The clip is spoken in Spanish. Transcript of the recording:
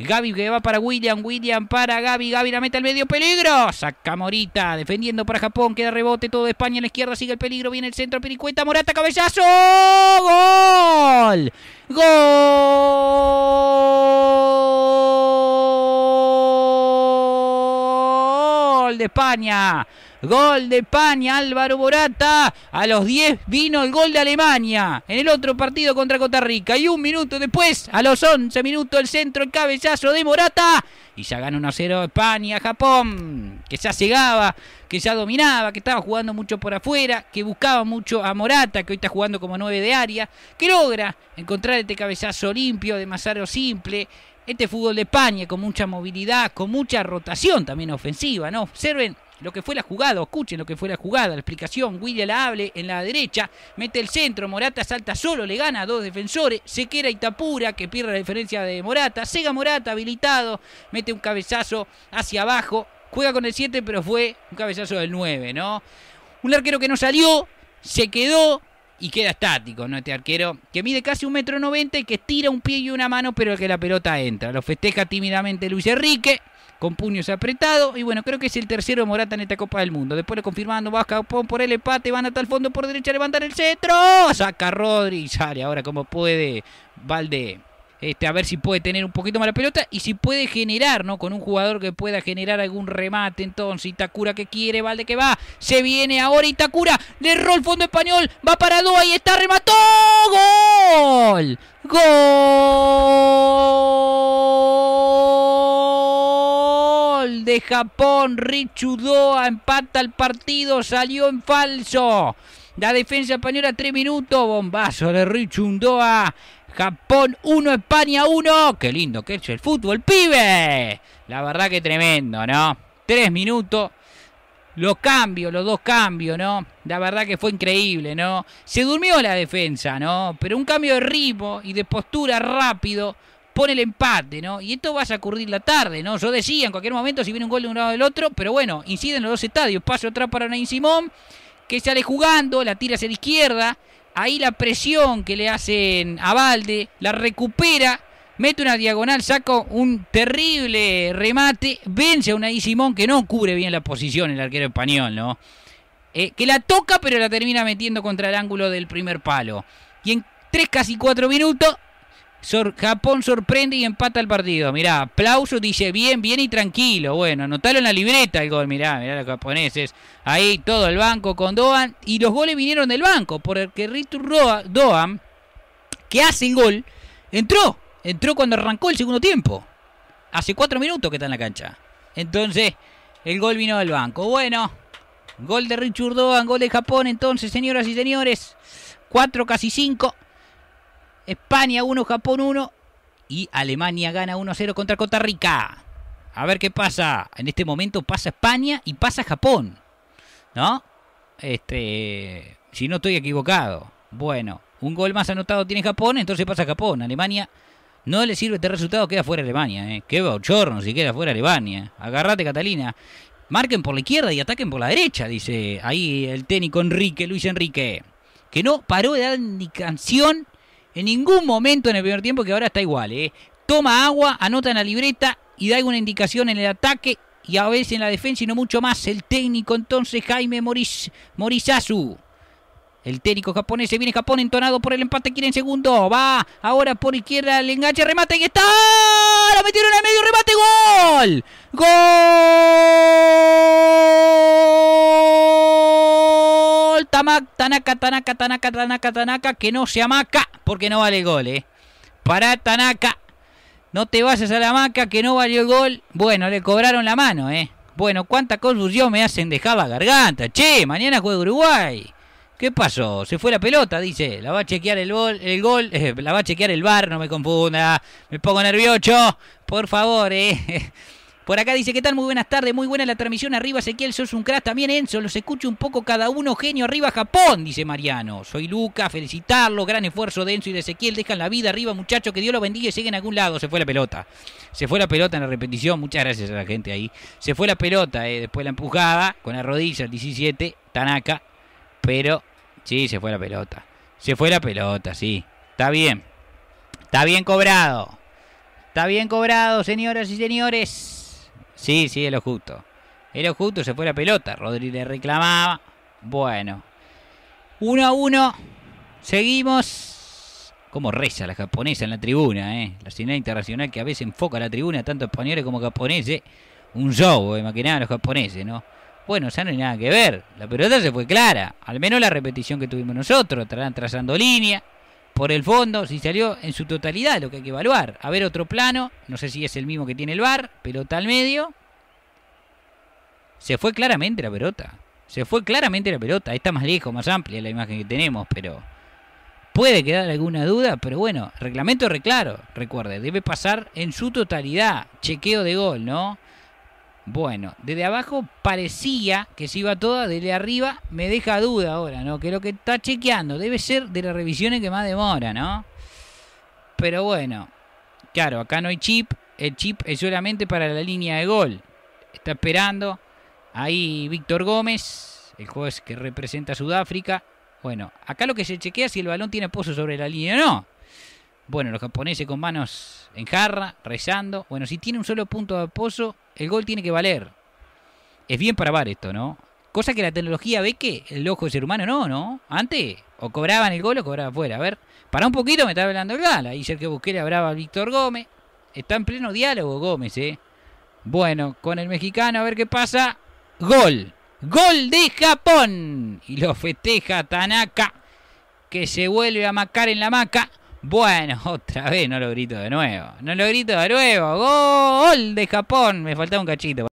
Gaby que va para William, William para Gaby, Gaby la mete al medio, peligro, saca Morita, defendiendo para Japón, queda rebote, todo España en la izquierda, sigue el peligro, viene el centro, Piricueta, Morata, cabezazo, gol, gol. de España. Gol de España, Álvaro Morata, A los 10 vino el gol de Alemania en el otro partido contra Costa Rica. Y un minuto después, a los 11 minutos, el centro, el cabezazo de Morata. Y ya gana 1-0 España, Japón, que ya llegaba, que ya dominaba, que estaba jugando mucho por afuera, que buscaba mucho a Morata, que hoy está jugando como 9 de área, que logra encontrar este cabezazo limpio de Mazaro simple. Este fútbol de España con mucha movilidad, con mucha rotación también ofensiva, ¿no? Observen lo que fue la jugada, escuchen lo que fue la jugada, la explicación, William la hable en la derecha, mete el centro, Morata salta solo, le gana a dos defensores, se queda Itapura, que pierde la diferencia de Morata, Sega Morata habilitado, mete un cabezazo hacia abajo, juega con el 7, pero fue un cabezazo del 9, ¿no? Un arquero que no salió, se quedó, y queda estático, ¿no? Este arquero que mide casi un metro noventa y que tira un pie y una mano, pero que la pelota entra. Lo festeja tímidamente Luis Enrique, con puños apretados. Y bueno, creo que es el tercero de Morata en esta Copa del Mundo. Después lo confirmando, Vasca por el empate, van hasta el fondo por derecha, a levantar el centro. Saca Rodri y sale ahora como puede Valde este, a ver si puede tener un poquito más la pelota y si puede generar, ¿no? Con un jugador que pueda generar algún remate. Entonces, Itacura que quiere, Valde que va, se viene ahora Itacura, le el fondo español, va para Doa y está, remató, gol, gol de Japón, Richudoa empata el partido, salió en falso. La defensa española, 3 minutos. Bombazo de Richundoa. Japón 1, España 1. Qué lindo que es el fútbol, pibe. La verdad que tremendo, ¿no? 3 minutos. Los cambios, los dos cambios, ¿no? La verdad que fue increíble, ¿no? Se durmió la defensa, ¿no? Pero un cambio de ritmo y de postura rápido pone el empate, ¿no? Y esto va a ocurrir la tarde, ¿no? Yo decía en cualquier momento si viene un gol de un lado del otro, pero bueno, inciden los dos estadios. Paso atrás para Nain Simón que sale jugando, la tira hacia la izquierda, ahí la presión que le hacen a Valde, la recupera, mete una diagonal, saca un terrible remate, vence a una y Simón que no cubre bien la posición el arquero español, ¿no? Eh, que la toca pero la termina metiendo contra el ángulo del primer palo. Y en tres, casi cuatro minutos Japón sorprende y empata el partido. Mirá, aplauso, dice bien, bien y tranquilo. Bueno, notaron en la libreta el gol. Mirá, mirá los japoneses. Ahí todo el banco con Doan. Y los goles vinieron del banco. Porque Richard Doan, que hace el gol, entró. Entró cuando arrancó el segundo tiempo. Hace cuatro minutos que está en la cancha. Entonces, el gol vino del banco. Bueno, gol de Richard Doan, gol de Japón. Entonces, señoras y señores, cuatro casi cinco. España 1, Japón 1 y Alemania gana 1-0 contra Costa Rica. A ver qué pasa. En este momento pasa España y pasa Japón. ¿No? Este, si no estoy equivocado. Bueno, un gol más anotado tiene Japón, entonces pasa Japón. Alemania no le sirve este resultado, queda fuera Alemania. ¿eh? Qué bochorno si queda fuera Alemania. Agarrate, Catalina. Marquen por la izquierda y ataquen por la derecha, dice ahí el técnico Enrique, Luis Enrique. Que no paró de dar ni canción en ningún momento en el primer tiempo, que ahora está igual, ¿eh? toma agua, anota en la libreta y da alguna indicación en el ataque y a veces en la defensa y no mucho más. El técnico entonces, Jaime Moris, Morisazu. El técnico japonés se viene Japón entonado por el empate, quiere en segundo. Va ahora por izquierda, le enganche, remate y está. La metieron al medio, remate, gol. Gol. Tanaka, Tanaka, Tanaka, Tanaka, Tanaka, que no se amaca porque no vale el gol, eh. Para Tanaka, no te vayas a la maca que no valió el gol. Bueno, le cobraron la mano, eh. Bueno, cuánta confusión me hacen Dejaba garganta. Che, mañana juega Uruguay. ¿Qué pasó? Se fue la pelota, dice. La va a chequear el gol, el gol, la va a chequear el bar, no me confunda. Me pongo nervioso. Por favor, eh. Por acá dice, ¿qué tal? Muy buenas tardes, muy buena la transmisión. Arriba Ezequiel, sos un crack. También Enzo, los escucho un poco cada uno. Genio, arriba Japón, dice Mariano. Soy Luca, felicitarlos. Gran esfuerzo de Enzo y de Ezequiel. Dejan la vida arriba, muchachos. Que Dios los bendiga y siguen a algún lado. Se fue la pelota. Se fue la pelota en la repetición. Muchas gracias a la gente ahí. Se fue la pelota. Eh. Después la empujada con la rodilla, el 17, Tanaka. Pero sí, se fue la pelota. Se fue la pelota, sí. Está bien. Está bien cobrado. Está bien cobrado, señoras y señores. Sí, sí, es lo justo. Es lo justo, se fue la pelota. Rodríguez le reclamaba. Bueno. Uno a uno. Seguimos. Como reza la japonesa en la tribuna, ¿eh? La señal internacional que a veces enfoca la tribuna, tanto españoles como japoneses. Un show, ¿eh? más los japoneses, ¿no? Bueno, ya no hay nada que ver. La pelota se fue clara. Al menos la repetición que tuvimos nosotros. Estarán trazando línea por el fondo, si salió en su totalidad, lo que hay que evaluar. A ver otro plano, no sé si es el mismo que tiene el bar, pelota al medio. Se fue claramente la pelota. Se fue claramente la pelota. Está más lejos, más amplia la imagen que tenemos, pero puede quedar alguna duda, pero bueno, reglamento reclaro, recuerde, debe pasar en su totalidad. Chequeo de gol, ¿no? Bueno, desde abajo parecía que se iba toda, desde arriba me deja duda ahora, ¿no? Que lo que está chequeando debe ser de las revisiones que más demora, ¿no? Pero bueno, claro, acá no hay chip, el chip es solamente para la línea de gol. Está esperando ahí Víctor Gómez, el juez que representa a Sudáfrica. Bueno, acá lo que se chequea es si el balón tiene pozo sobre la línea o no. Bueno, los japoneses con manos en jarra, rezando. Bueno, si tiene un solo punto de apoyo, el gol tiene que valer. Es bien para VAR esto, ¿no? Cosa que la tecnología ve que el ojo del ser humano no, ¿no? Antes, o cobraban el gol o cobraban fuera. A ver, para un poquito me está hablando el gala. el que busqué le hablaba a Víctor Gómez. Está en pleno diálogo Gómez, ¿eh? Bueno, con el mexicano, a ver qué pasa. Gol. Gol de Japón. Y lo festeja Tanaka, que se vuelve a macar en la maca. Bueno, otra vez no lo grito de nuevo. No lo grito de nuevo. Gol de Japón. Me faltaba un cachito.